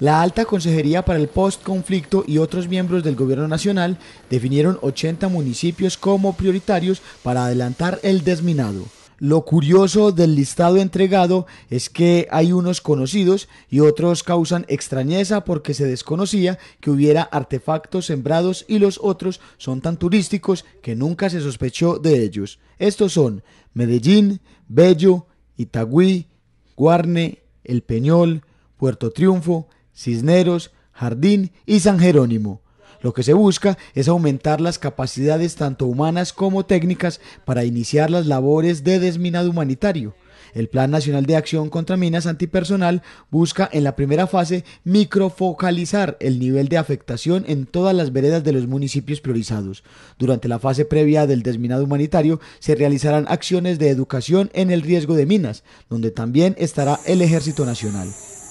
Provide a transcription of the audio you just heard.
La Alta Consejería para el Postconflicto y otros miembros del Gobierno Nacional definieron 80 municipios como prioritarios para adelantar el desminado. Lo curioso del listado entregado es que hay unos conocidos y otros causan extrañeza porque se desconocía que hubiera artefactos sembrados y los otros son tan turísticos que nunca se sospechó de ellos. Estos son Medellín, Bello, Itagüí, Guarne, El Peñol, Puerto Triunfo, Cisneros, Jardín y San Jerónimo. Lo que se busca es aumentar las capacidades tanto humanas como técnicas para iniciar las labores de desminado humanitario. El Plan Nacional de Acción contra Minas Antipersonal busca en la primera fase microfocalizar el nivel de afectación en todas las veredas de los municipios priorizados. Durante la fase previa del desminado humanitario se realizarán acciones de educación en el riesgo de minas, donde también estará el Ejército Nacional.